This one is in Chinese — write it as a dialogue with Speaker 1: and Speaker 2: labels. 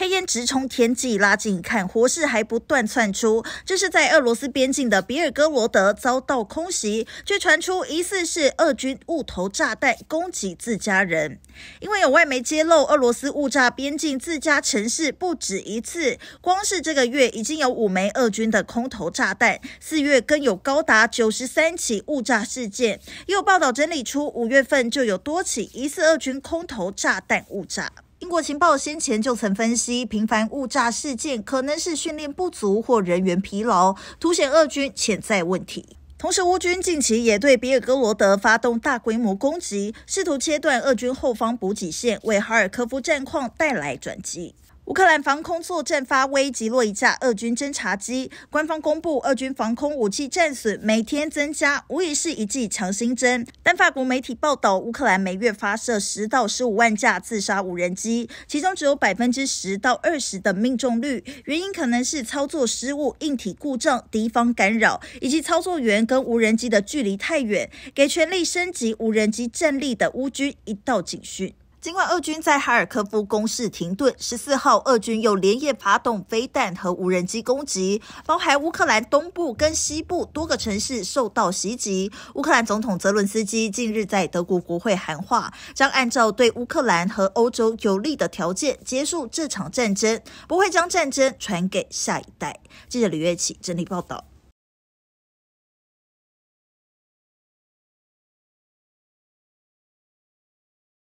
Speaker 1: 黑烟直冲天际，拉近一看，火势还不断窜出。这是在俄罗斯边境的比尔哥罗德遭到空袭，却传出疑似是俄军误投炸弹攻击自家人。因为有外媒揭露，俄罗斯误炸边境自家城市不止一次，光是这个月已经有五枚俄军的空投炸弹。四月更有高达九十三起误炸事件，有报道整理出五月份就有多起疑似俄军空投炸弹误炸。英国情报先前就曾分析，频繁误炸事件可能是训练不足或人员疲劳，凸显俄军潜在问题。同时，乌军近期也对比尔哥罗德发动大规模攻击，试图切断俄军后方补给线，为哈尔科夫战况带来转机。乌克兰防空作战发威，击落一架俄军侦察机。官方公布，俄军防空武器战损每天增加，无疑是一剂强心针。但法国媒体报道，乌克兰每月发射十到十五万架自杀无人机，其中只有百分之十到二十的命中率。原因可能是操作失误、硬体故障、敌方干扰，以及操作员跟无人机的距离太远，给全力升级无人机战力的乌军一道警讯。尽管俄军在哈尔科夫攻势停顿，十四号俄军又连夜发动飞弹和无人机攻击，包含乌克兰东部跟西部多个城市受到袭击。乌克兰总统泽伦斯基近日在德国国会喊话，将按照对乌克兰和欧洲有利的条件结束这场战争，不会将战争传给下一代。记者李月琪整理报道。